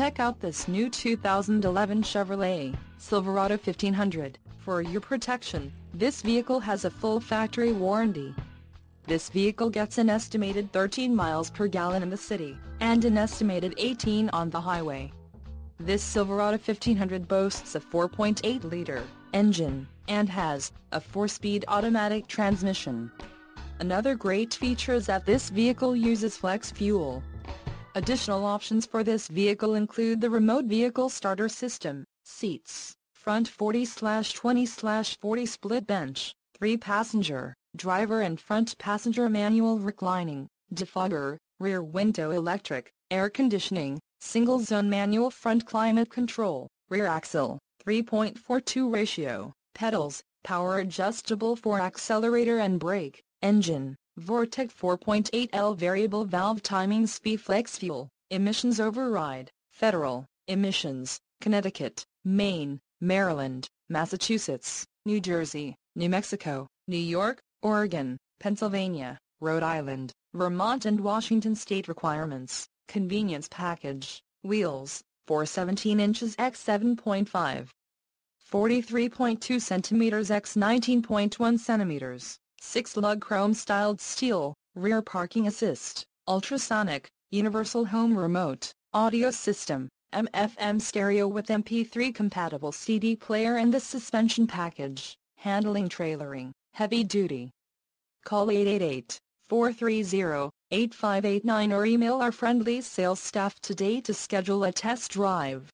Check out this new 2011 Chevrolet Silverado 1500. For your protection, this vehicle has a full factory warranty. This vehicle gets an estimated 13 miles per gallon in the city, and an estimated 18 on the highway. This Silverado 1500 boasts a 4.8-liter engine, and has a 4-speed automatic transmission. Another great feature is that this vehicle uses flex fuel, Additional options for this vehicle include the remote vehicle starter system, seats, front 40-20-40 split bench, 3-passenger, driver and front passenger manual reclining, defogger, rear window electric, air conditioning, single-zone manual front climate control, rear axle, 3.42 ratio, pedals, power adjustable for accelerator and brake, engine, Vortec 4.8L variable valve timing Flex fuel, emissions override, federal, emissions, Connecticut, Maine, Maryland, Massachusetts, New Jersey, New Mexico, New York, Oregon, Pennsylvania, Rhode Island, Vermont and Washington state requirements, convenience package, wheels, 4 17 inches x 7.5. 43.2 centimeters x 19.1 centimeters. 6 lug chrome styled steel, rear parking assist, ultrasonic, universal home remote, audio system, MFM stereo with MP3 compatible CD player and the suspension package, handling trailering, heavy duty. Call 888-430-8589 or email our friendly sales staff today to schedule a test drive.